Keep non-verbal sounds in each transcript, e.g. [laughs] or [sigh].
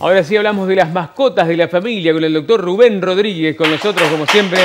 Ahora sí hablamos de las mascotas de la familia con el doctor Rubén Rodríguez, con nosotros como siempre.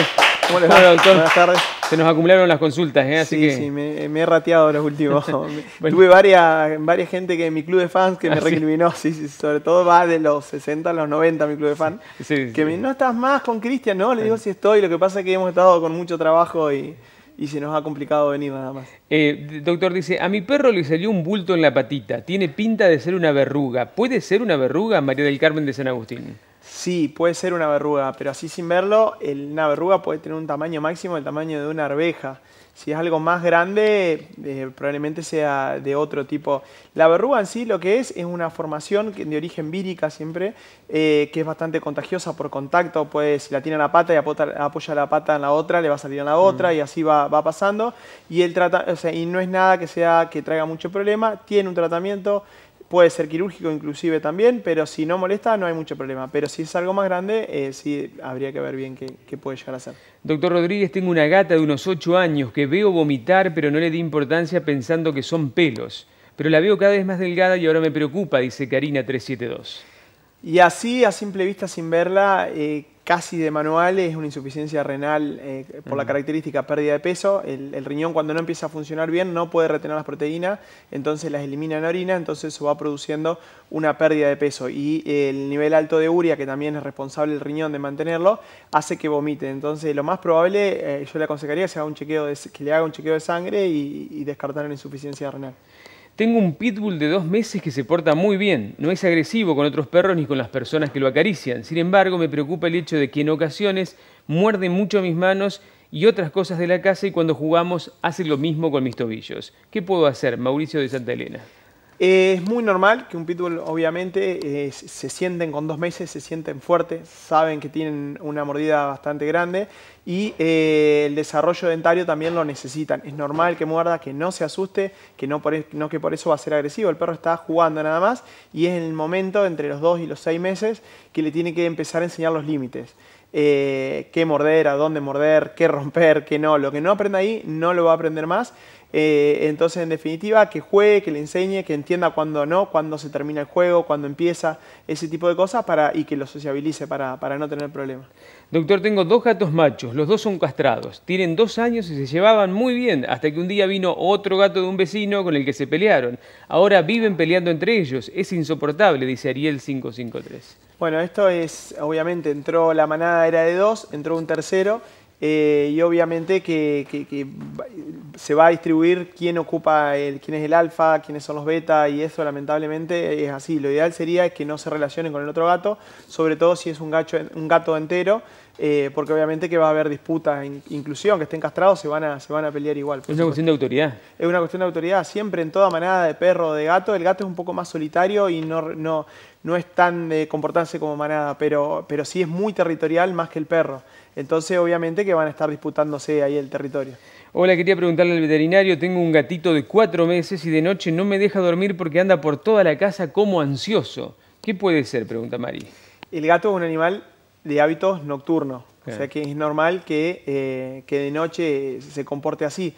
¿Cómo les va, doctor? Buenas tardes. Se nos acumularon las consultas, ¿eh? sí, sí, me, he rateado los últimos. [laughs] Tuve varias, varias gente que en mi club de fans que me ¿Ah, sí? sí, sobre todo va de los 60 a los 90 mi club de fans. que me, no estás más con Cristian, ¿no? Le ah. digo si estoy, lo que pasa es que hemos estado con mucho trabajo y y se nos ha complicado venir nada más. Eh, doctor dice, a mi perro le salió un bulto en la patita, tiene pinta de ser una verruga. ¿Puede ser una verruga, María del Carmen de San Agustín? Sí, puede ser una verruga, pero así sin verlo, una verruga puede tener un tamaño máximo del tamaño de una arveja. Si es algo más grande, eh, probablemente sea de otro tipo. La verruga en sí lo que es es una formación de origen vírica siempre, eh, que es bastante contagiosa por contacto. Pues si la tiene en la pata y apoya la pata en la otra, le va a salir en la otra mm. y así va, pasando. Y, y no es nada que, sea, que traiga mucho problema. Tiene un tratamiento Puede ser quirúrgico inclusive también, pero si no molesta no hay mucho problema. Pero si es algo más grande, eh, sí habría que ver bien qué, puede llegar a ser. Doctor Rodríguez, tengo una gata de unos 8 años que veo vomitar, pero no le di importancia pensando que son pelos. Pero la veo cada vez más delgada y ahora me preocupa, dice Karina 372. Y así, a simple vista, sin verla, eh, casi de manual es una insuficiencia renal eh, por la característica pérdida de peso. El, riñón cuando no empieza a funcionar bien no puede retener las proteínas, entonces las elimina en orina, entonces se va produciendo una pérdida de peso. Y eh, el nivel alto de uria, que también es responsable el riñón de mantenerlo, hace que vomite. Entonces lo más probable, eh, yo le aconsejaría que, se haga un chequeo que le haga un chequeo de sangre y descartar una insuficiencia renal. Tengo un pitbull de dos meses que se porta muy bien, no es agresivo con otros perros ni con las personas que lo acarician. Sin embargo, me preocupa el hecho de que en ocasiones muerde mucho mis manos y otras cosas de la casa y cuando jugamos hace lo mismo con mis tobillos. ¿Qué puedo hacer, Mauricio de Santa Elena? es muy normal que un pitbull obviamente eh, se sienten con dos meses, se sienten fuertes, saben que tienen una mordida bastante grande y eh, el desarrollo dentario también lo necesitan. Es normal que muerda, que no se asuste, que no, que por eso va a ser agresivo. El perro está jugando nada más y es el momento entre los dos y los seis meses que le tiene que empezar a enseñar los límites. Eh, qué morder, a dónde morder, qué romper, qué no. Lo que no aprenda ahí no lo va a aprender más eh, entonces, en definitiva, que juegue, que le enseñe, que entienda cuándo no, cuándo se termina el juego, cuándo empieza, ese tipo de cosas y que lo sociabilice para, no tener problemas. Doctor, tengo dos gatos machos, los dos son castrados, tienen dos años y se llevaban muy bien, hasta que un día vino otro gato de un vecino con el que se pelearon. Ahora viven peleando entre ellos, es insoportable, dice Ariel 553. Bueno, esto es, obviamente, entró la manada, era de dos, entró un tercero, eh, y obviamente que, se va a distribuir quién ocupa, el, quién es el alfa, quiénes son los beta y eso lamentablemente es así. Lo ideal sería que no se relacionen con el otro gato, sobre todo si es un, gato entero, eh, porque obviamente que va a haber disputas, inclusión, que estén castrados, se van a, se van a pelear igual. Es una cuestión de autoridad. Es una cuestión de autoridad. Siempre en toda manada de perro o de gato, el gato es un poco más solitario y no, es tan de comportarse como manada, pero sí es muy territorial más que el perro. Entonces obviamente que van a estar disputándose ahí el territorio. Hola, quería preguntarle al veterinario, tengo un gatito de cuatro meses y de noche no me deja dormir porque anda por toda la casa como ansioso. ¿Qué puede ser? Pregunta Mari. El gato es un animal de hábitos nocturnos, o sea que es normal que, eh, que de noche se comporte así.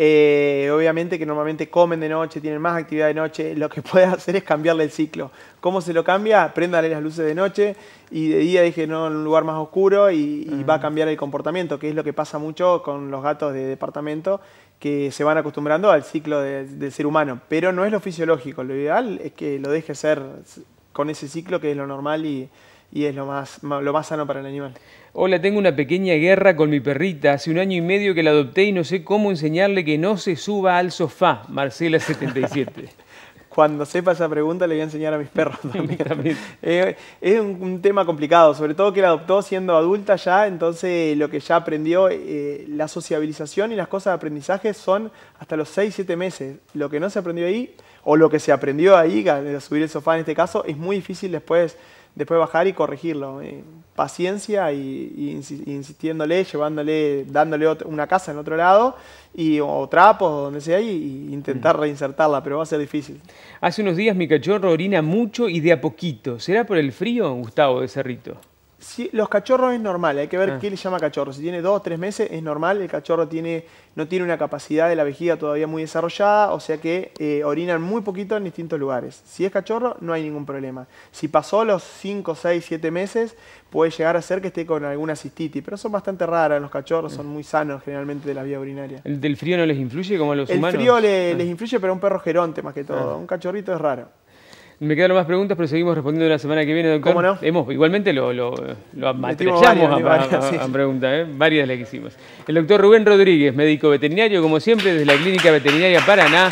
Eh, obviamente que normalmente comen de noche, tienen más actividad de noche. Lo que [laughs] puede hacer es cambiarle el ciclo. ¿Cómo se lo cambia? Préndale las luces de noche y de día no en un lugar más oscuro y, va a mm. cambiar el comportamiento, que es lo que pasa mucho con los gatos de departamento que se van acostumbrando al ciclo del ser humano. Pero no es lo fisiológico. Lo ideal es que lo deje hacer con ese ciclo que es lo normal y, y es lo más, lo más sano para el animal. Hola, tengo una pequeña guerra con mi perrita. Hace un año y medio que la adopté y no sé cómo enseñarle que no se suba al sofá. Marcela77. [laughs] Cuando sepa esa pregunta le voy a enseñar a mis perros [laughs] también. [laughs] Eh, es un, tema complicado, sobre todo que la adoptó siendo adulta ya, entonces lo que ya aprendió, eh, la sociabilización y las cosas de aprendizaje son hasta los 6-7 meses. Lo que no se aprendió ahí, o lo que se aprendió ahí, subir el sofá en este caso, es muy difícil después después bajar y corregirlo. Eh, paciencia y, insistiéndole, llevándole, dándole una casa en otro lado y, o trapos, donde sea, y, intentar mm. reinsertarla, pero va a ser difícil. Hace unos días mi cachorro orina mucho y de a poquito. ¿Será por el frío, Gustavo, de Cerrito? Si, los cachorros es normal, hay que ver ah. qué le llama cachorro. Si tiene dos o tres meses es normal, el cachorro tiene, no tiene una capacidad de la vejiga todavía muy desarrollada, o sea que eh, orinan muy poquito en distintos lugares. Si es cachorro no hay ningún problema. Si pasó los cinco, seis, siete meses puede llegar a ser que esté con alguna cistitis, pero son bastante raras los cachorros, son mm. muy sanos generalmente de la vía urinaria. ¿El del frío no les influye como a los humanos? El frío ah. les influye, pero un perro geronte más que todo, ah. un cachorrito es raro. Me quedaron más preguntas, pero seguimos respondiendo la semana que viene, doctor. ¿Cómo no? igualmente lo, lo, varias, a, preguntas, ¿eh? varias le que hicimos. El doctor Rubén Rodríguez, médico veterinario, como siempre, desde la Clínica Veterinaria Paraná.